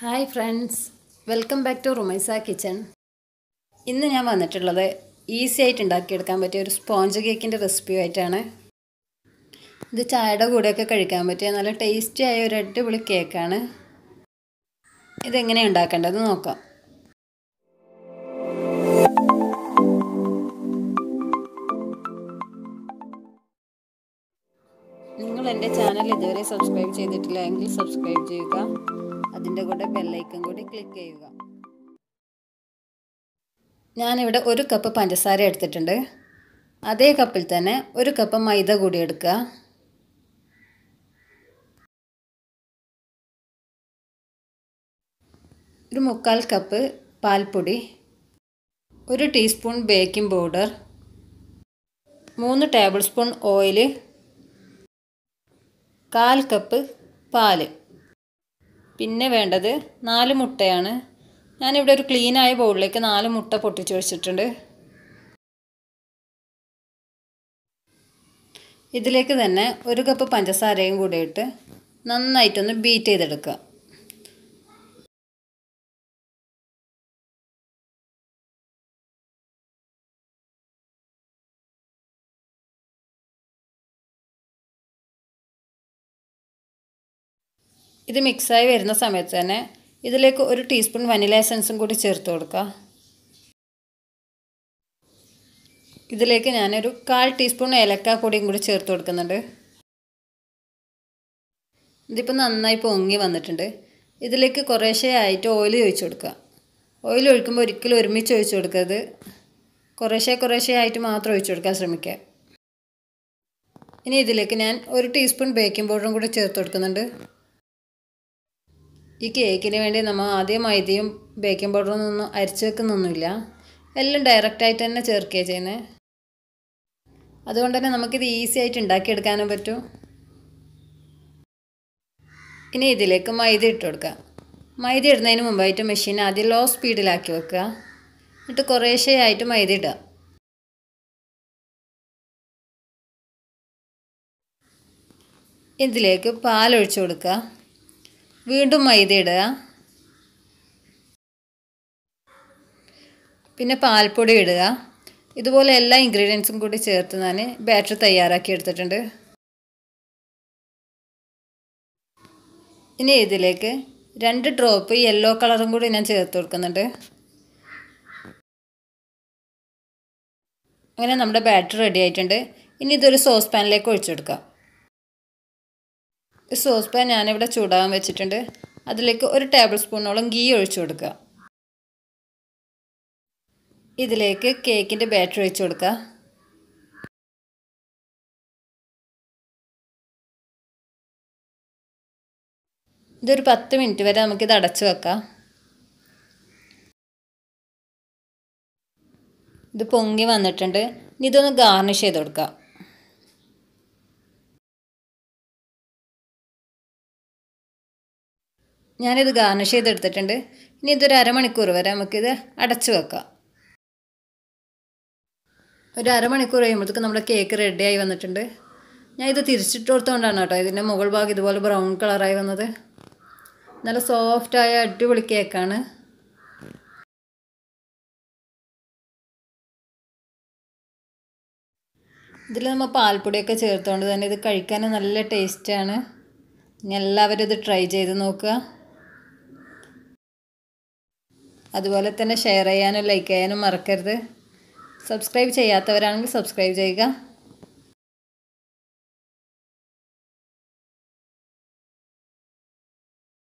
hi friends welcome back to Rumaisa kitchen ഇന്ന് ഞാൻ വന്നിട്ടുള്ളത് ഈസി ആയിട്ട് ഉണ്ടാക്കിയെടുക്കാൻ പറ്റിയ ഒരു സ്പോഞ്ച് കേക്കിൻ്റെ ആയിട്ടാണ് ഇത് ചായയുടെ കൂടെയൊക്കെ കഴിക്കാൻ പറ്റിയ നല്ല ടേസ്റ്റി ആയ ഒരു അടിപൊളി കേക്കാണ് ഇതെങ്ങനെയാണ് ഉണ്ടാക്കേണ്ടത് നോക്കാം നിങ്ങൾ എൻ്റെ ചാനൽ ഇതുവരെ സബ്സ്ക്രൈബ് ചെയ്തിട്ടില്ല എങ്കിൽ സബ്സ്ക്രൈബ് ചെയ്യുക അതിൻ്റെ കൂടെ ബെല്ലൈക്കൺ കൂടി ക്ലിക്ക് ചെയ്യുക ഞാനിവിടെ ഒരു കപ്പ് പഞ്ചസാര എടുത്തിട്ടുണ്ട് അതേ കപ്പിൽ തന്നെ ഒരു കപ്പ് മൈദ കൂടി എടുക്കുക ഒരു മുക്കാൽ കപ്പ് പാൽപ്പൊടി ഒരു ടീസ്പൂൺ ബേക്കിംഗ് പൗഡർ മൂന്ന് ടേബിൾ സ്പൂൺ ഓയില് കാൽ കപ്പ് പാല് പിന്നെ വേണ്ടത് നാല് മുട്ടയാണ് ഞാനിവിടെ ഒരു ക്ലീനായ ബൗളിലേക്ക് നാല് മുട്ട പൊട്ടിച്ചു വെച്ചിട്ടുണ്ട് ഇതിലേക്ക് തന്നെ ഒരു കപ്പ് പഞ്ചസാരയും കൂടെ ഇട്ട് നന്നായിട്ടൊന്ന് ബീറ്റ് ചെയ്തെടുക്കുക ഇത് മിക്സായി വരുന്ന സമയത്ത് തന്നെ ഇതിലേക്ക് ഒരു ടീസ്പൂൺ വനില എസൻസും കൂടി ചേർത്ത് കൊടുക്കുക ഇതിലേക്ക് ഞാനൊരു കാൽ ടീസ്പൂൺ ഏലക്ക പൊടിയും കൂടി ചേർത്ത് കൊടുക്കുന്നുണ്ട് ഇതിപ്പോൾ നന്നായി പൊങ്ങി വന്നിട്ടുണ്ട് ഇതിലേക്ക് കുറേശ്ശേ ആയിട്ട് ഓയിൽ ഒഴിച്ചു കൊടുക്കുക ഓയിൽ ഒഴിക്കുമ്പോൾ ഒരിക്കലും ഒരുമിച്ച് ഒഴിച്ചു കൊടുക്കരുത് കുറേശ്ശേ കുറേശ്ശേ ആയിട്ട് മാത്രം ഒഴിച്ചു കൊടുക്കാൻ ശ്രമിക്കുക ഇനി ഇതിലേക്ക് ഞാൻ ഒരു ടീസ്പൂൺ ബേക്കിംഗ് പൗഡറും കൂടി ചേർത്ത് കൊടുക്കുന്നുണ്ട് ഈ കേക്കിന് വേണ്ടി നമ്മൾ ആദ്യം മൈദയും ബേക്കിംഗ് ഒന്നും അരിച്ചു വെക്കുന്നൊന്നുമില്ല എല്ലാം ഡയറക്റ്റായിട്ട് തന്നെ ചേർക്കുക ചെയ്യുന്നത് അതുകൊണ്ട് തന്നെ നമുക്കിത് ഈസി ആയിട്ട് ഉണ്ടാക്കിയെടുക്കാനും പറ്റും ഇനി ഇതിലേക്ക് മൈദ ഇട്ട് കൊടുക്കുക മൈദ ഇടുന്നതിന് മുമ്പായിട്ട് മെഷീൻ ആദ്യം ലോ സ്പീഡിലാക്കി വെക്കുക എന്നിട്ട് ആയിട്ട് മൈദ ഇടുക ഇതിലേക്ക് പാലൊഴിച്ചു കൊടുക്കുക വീണ്ടും മൈദ ഇടുക പിന്നെ പാൽപ്പൊടി ഇടുക ഇതുപോലെ എല്ലാ ഇൻഗ്രീഡിയൻസും കൂടി ചേർത്ത് ഞാൻ ബാറ്റർ തയ്യാറാക്കി എടുത്തിട്ടുണ്ട് ഇനി ഇതിലേക്ക് രണ്ട് ഡ്രോപ്പ് യെല്ലോ കളറും കൂടി ഞാൻ ചേർത്ത് കൊടുക്കുന്നുണ്ട് അങ്ങനെ നമ്മുടെ ബാറ്റർ റെഡി ആയിട്ടുണ്ട് ഇനി ഇതൊരു സോസ് പാനിലേക്ക് ഒഴിച്ചു കൊടുക്കാം സോസ് പാൻ ഞാനിവിടെ ചൂടാകാൻ വെച്ചിട്ടുണ്ട് അതിലേക്ക് ഒരു ടേബിൾ സ്പൂണോളം ഗീ ഒഴിച്ചു കൊടുക്കുക ഇതിലേക്ക് കേക്കിൻ്റെ ബാറ്റർ ഒഴിച്ചു കൊടുക്കുക ഇതൊരു പത്ത് മിനിറ്റ് വരെ നമുക്കിത് അടച്ചു വെക്കാം ഇത് പൊങ്ങി വന്നിട്ടുണ്ട് ഇനി ഇതൊന്ന് ഗാർണിഷ് ചെയ്ത് കൊടുക്കാം ഞാനിത് ഗാർണിഷ് ചെയ്തെടുത്തിട്ടുണ്ട് ഇനി ഇതൊരു അരമണിക്കൂർ വരെ നമുക്കിത് അടച്ചു വെക്കാം ഒരു അരമണിക്കൂർ കഴിയുമ്പോഴത്തേക്ക് നമ്മുടെ കേക്ക് റെഡിയായി വന്നിട്ടുണ്ട് ഞാൻ ഇത് തിരിച്ചിട്ട് കൊടുത്തുകൊണ്ടാണ് കേട്ടോ ഇതിൻ്റെ മുകൾ ഭാഗം ഇതുപോലെ ബ്രൗൺ കളറായി വന്നത് നല്ല സോഫ്റ്റായ അടിപൊളി കേക്കാണ് ഇതിൽ നമ്മൾ പാൽപ്പൊടിയൊക്കെ ചേർത്തുകൊണ്ട് തന്നെ ഇത് കഴിക്കാൻ നല്ല ടേസ്റ്റാണ് എല്ലാവരും ഇത് ട്രൈ ചെയ്ത് നോക്കുക അതുപോലെ തന്നെ ഷെയർ ചെയ്യാനും ലൈക്ക് ചെയ്യാനും മറക്കരുത് സബ്സ്ക്രൈബ് ചെയ്യാത്തവരാണെങ്കിൽ സബ്സ്ക്രൈബ് ചെയ്യുക